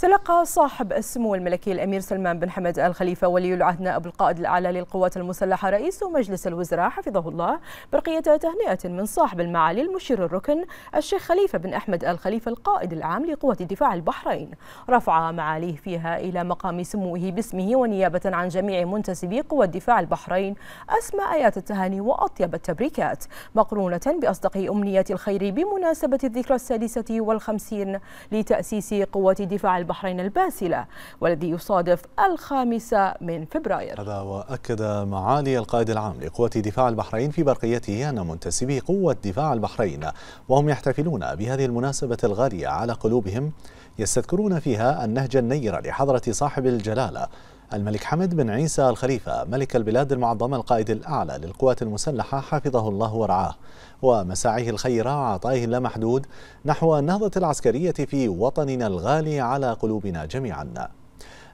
تلقى صاحب السمو الملكي الأمير سلمان بن حمد آل خليفة ولي العهد نائب القائد الأعلى للقوات المسلحة رئيس مجلس الوزراء حفظه الله برقية تهنئة من صاحب المعالي المشير الركن الشيخ خليفة بن أحمد آل خليفة القائد العام لقوات دفاع البحرين رفع معاليه فيها إلى مقام سموه باسمه ونيابة عن جميع منتسبي قوات دفاع البحرين أسمى آيات التهاني وأطيب التبريكات مقرونة بأصدق امنيات الخير بمناسبة الذكرى السادسة والخمسين لتأسيس قوات دفاع البحرين البحرين الباسلة والذي يصادف الخامسة من فبراير هذا وأكد معالي القائد العام لقوة دفاع البحرين في برقيته أن منتسبي قوة دفاع البحرين وهم يحتفلون بهذه المناسبة الغالية على قلوبهم يستذكرون فيها النهج النير لحضرة صاحب الجلالة الملك حمد بن عيسى الخليفة ملك البلاد المعظمة القائد الأعلى للقوات المسلحة حفظه الله ورعاه ومساعيه الخيرة عطائه اللامحدود نحو النهضة العسكرية في وطننا الغالي على قلوبنا جميعا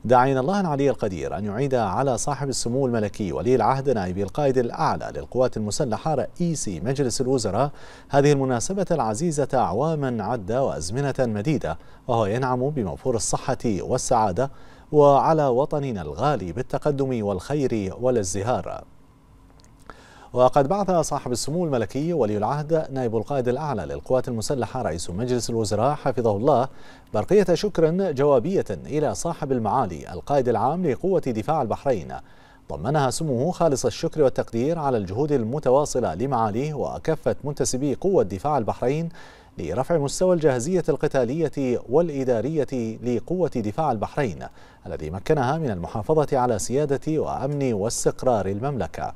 داعينا الله العلي القدير أن يعيد على صاحب السمو الملكي ولي العهد نائب القائد الأعلى للقوات المسلحة رئيس مجلس الوزراء هذه المناسبة العزيزة أعواما عدة وأزمنة مديدة وهو ينعم بموفور الصحة والسعادة وعلى وطننا الغالي بالتقدم والخير والازدهار وقد بعث صاحب السمو الملكي ولي العهد نائب القائد الأعلى للقوات المسلحة رئيس مجلس الوزراء حفظه الله برقية شكر جوابية إلى صاحب المعالي القائد العام لقوة دفاع البحرين ضمنها سموه خالص الشكر والتقدير على الجهود المتواصلة لمعاليه وكافة منتسبي قوة دفاع البحرين لرفع مستوى الجاهزية القتالية والإدارية لقوة دفاع البحرين الذي مكنها من المحافظة على سيادة وأمن واستقرار المملكة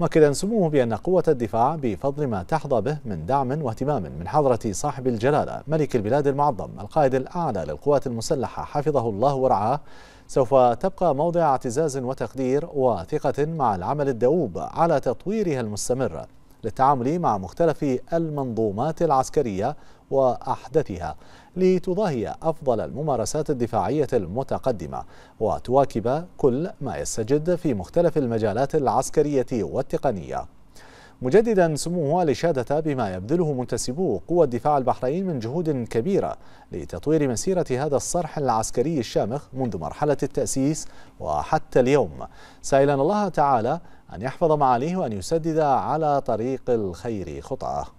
مؤكدا سموه بأن قوة الدفاع بفضل ما تحظى به من دعم واهتمام من حضرة صاحب الجلالة ملك البلاد المعظم القائد الأعلى للقوات المسلحة حفظه الله ورعاه سوف تبقى موضع اعتزاز وتقدير وثقة مع العمل الدؤوب على تطويرها المستمر للتعامل مع مختلف المنظومات العسكرية وأحدثها لتضاهي أفضل الممارسات الدفاعية المتقدمة وتواكب كل ما يستجد في مختلف المجالات العسكرية والتقنية مجددا سموه الإشادة بما يبذله منتسبو قوى الدفاع البحرين من جهود كبيرة لتطوير مسيرة هذا الصرح العسكري الشامخ منذ مرحلة التأسيس وحتى اليوم سائلا الله تعالى أن يحفظ معاليه وأن يسدد على طريق الخير خطأه